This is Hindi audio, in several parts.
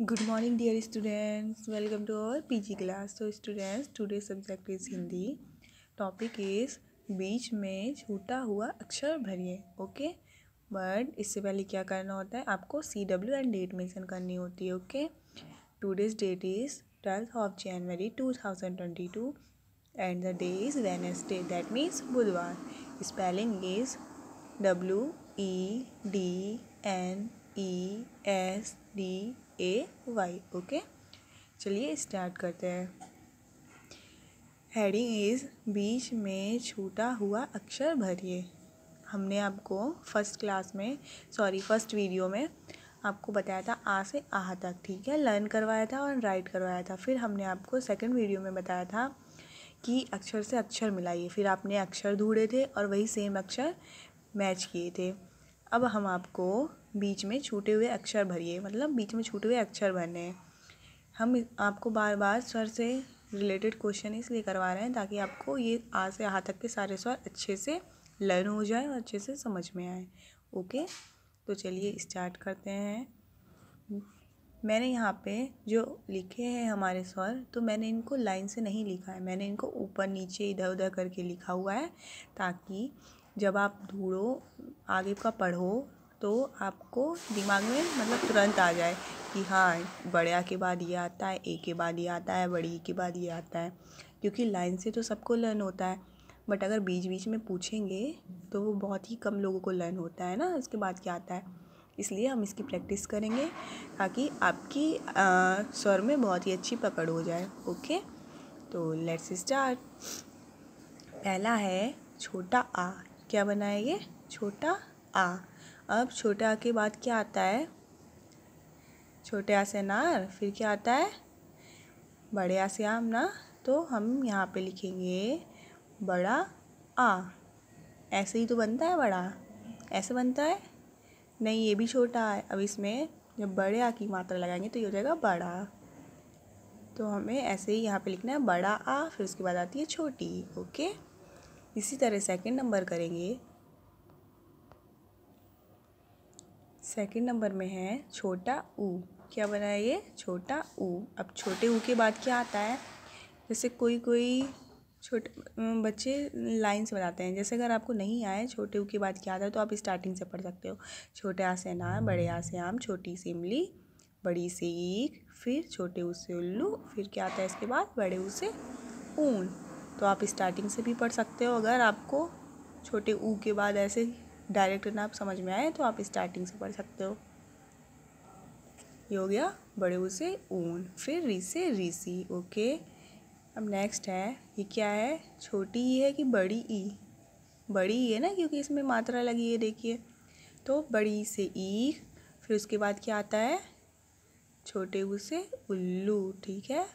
good morning dear students welcome to our जी क्लास तो students today subject is Hindi topic is बीच में छूटा हुआ अक्षर भरिए ओके बट इससे पहले क्या करना होता है आपको C W and date mention करनी होती है okay today's date is twelfth of January two thousand twenty two and the day is Wednesday that means बुधवार spelling is W E D N E S D A Y okay चलिए स्टार्ट करते हैं हेडिंग इज़ बीच में छूटा हुआ अक्षर भरिए हमने आपको फर्स्ट क्लास में सॉरी फर्स्ट वीडियो में आपको बताया था आ से आह तक ठीक है लर्न करवाया था और राइट करवाया था फिर हमने आपको सेकंड वीडियो में बताया था कि अक्षर से अक्षर मिलाइए फिर आपने अक्षर ढूंढे थे और वही सेम अक्षर मैच किए थे अब हम आपको बीच में छूटे हुए अक्षर भरिए मतलब बीच में छूटे हुए अक्षर भरने हैं हम आपको बार बार स्वर से रिलेटेड क्वेश्चन इसलिए करवा रहे हैं ताकि आपको ये आ से आ तक के सारे स्वर अच्छे से लर्न हो जाए और अच्छे से समझ में आए ओके तो चलिए स्टार्ट करते हैं मैंने यहाँ पे जो लिखे हैं हमारे स्वर तो मैंने इनको लाइन से नहीं लिखा है मैंने इनको ऊपर नीचे इधर उधर करके लिखा हुआ है ताकि जब आप ढूंढो आगे का पढ़ो तो आपको दिमाग में मतलब तुरंत आ जाए कि हाँ बड़े के बाद ये आता है ए के बाद ये आता है बड़ी के बाद ये आता है क्योंकि लाइन से तो सबको लर्न होता है बट अगर बीच बीच में पूछेंगे तो वो बहुत ही कम लोगों को लर्न होता है ना उसके बाद क्या आता है इसलिए हम इसकी प्रैक्टिस करेंगे ताकि आपकी आ, स्वर में बहुत ही अच्छी पकड़ हो जाए ओके तो लेट्स स्टार्ट पहला है छोटा आ क्या बनाएंगे छोटा आ अब छोटे आ के बाद क्या आता है छोटे आ से अनार फिर क्या आता है बड़े आ से आम ना तो हम यहाँ पे लिखेंगे बड़ा आ ऐसे ही तो बनता है बड़ा ऐसे बनता है नहीं ये भी छोटा है अब इसमें जब बड़े आ की मात्रा लगाएंगे तो ये हो जाएगा बड़ा तो हमें ऐसे ही यहाँ पे लिखना है बड़ा आ फिर उसके बाद आती है छोटी ओके इसी तरह सेकंड नंबर करेंगे सेकंड नंबर में है छोटा ऊ क्या बना ये छोटा ऊ अब छोटे ऊ के बाद क्या आता है जैसे कोई कोई छोटे बच्चे लाइंस बनाते हैं जैसे अगर आपको नहीं आए छोटे ऊ के बाद क्या आता है तो आप स्टार्टिंग से पढ़ सकते हो छोटे आ से अनार बड़े आ से आम छोटी सी इमली बड़ी से ईख फिर छोटे ऊ से उल्लू फिर क्या आता है इसके बाद बड़े ऊ से ऊन तो आप स्टार्टिंग से भी पढ़ सकते हो अगर आपको छोटे ऊ के बाद ऐसे डायरेक्ट ना आप समझ में आए तो आप स्टार्टिंग से पढ़ सकते हो ये हो गया बड़े ऊ से ऊन फिर री से रीसी ओके अब नेक्स्ट है ये क्या है छोटी ई है कि बड़ी ई बड़ी ई है ना क्योंकि इसमें मात्रा लगी है देखिए तो बड़ी से ई फिर उसके बाद क्या आता है छोटे ऊ से उल्लू ठीक है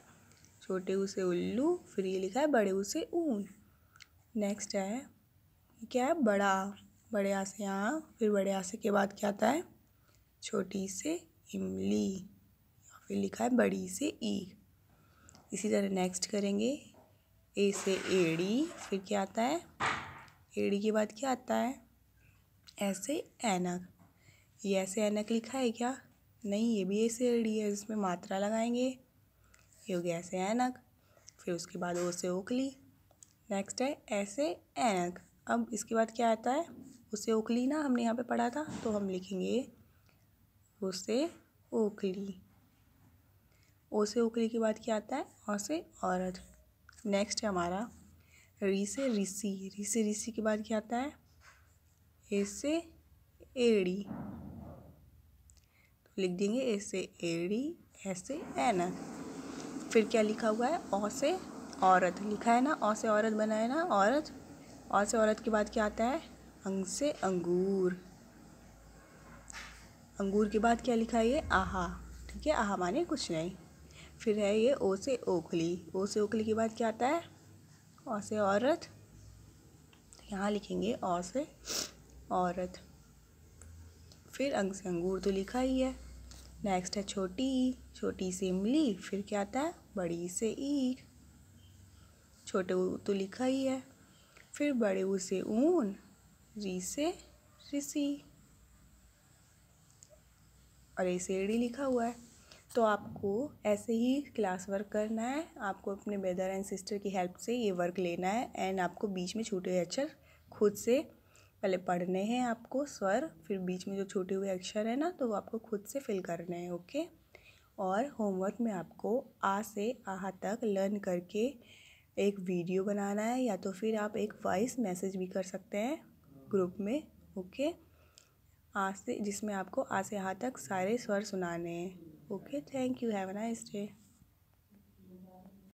छोटे ऊ से उल्लू फिर ये लिखा है बड़े ऊ से ऊन नेक्स्ट है क्या है बड़ा बड़े आ से आम फिर बड़े आ से के बाद क्या आता है छोटी से इमली फिर लिखा है बड़ी से ई इसी तरह नेक्स्ट करेंगे ए से एड़ी फिर क्या आता है एड़ी के बाद क्या आता है ऐसे ऐनक ये ऐसे ऐनक लिखा है क्या नहीं ये भी ऐसे एड़ी है इसमें मात्रा लगाएंगे ये हो गया ऐसे ऐनक फिर उसके बाद ओ से ओखली नेक्स्ट है ऐसे ऐनक अब इसके बाद क्या आता है उसे ओखली ना हमने यहाँ पे पढ़ा था तो हम लिखेंगे उसे ओखली ओ से ओखली के बाद क्या आता है औ से औरत नेक्स्ट है हमारा री से ऋषि री से ऋषि के बाद क्या आता है ए से एड़ी तो लिख देंगे ए से एड़ी ऐसे एनक फिर क्या लिखा हुआ है औ से औरत लिखा है ना औ से औरत बनाए ना औरत औ से औरत के बाद क्या आता है अंग से अंगूर अंगूर के बाद क्या लिखा है ये आहा ठीक है आहा माने कुछ नहीं फिर है ये ओ से ओखली ओ से ओखली के बाद क्या आता है ओ से औरत तो यहाँ लिखेंगे ओ से औरत फिर अंग से अंगूर तो लिखा ही है नेक्स्ट है छोटी छोटी से इमली फिर क्या आता है बड़ी से ईख छोटे तो लिखा ही है फिर बड़े उसे ऊन री से रिसी और ए से डी लिखा हुआ है तो आपको ऐसे ही क्लास वर्क करना है आपको अपने ब्रदर एंड सिस्टर की हेल्प से ये वर्क लेना है एंड आपको बीच में छोटे हुए अक्षर खुद से पहले पढ़ने हैं आपको स्वर फिर बीच में जो छोटे हुए अक्षर है ना तो वो आपको खुद से फिल करने हैं ओके और होमवर्क में आपको आ से आह तक लर्न करके एक वीडियो बनाना है या तो फिर आप एक वॉइस मैसेज भी कर सकते हैं ग्रुप में ओके आ से जिसमें आपको आ से यहाँ तक सारे स्वर सुनाने हैं okay thank you have a nice day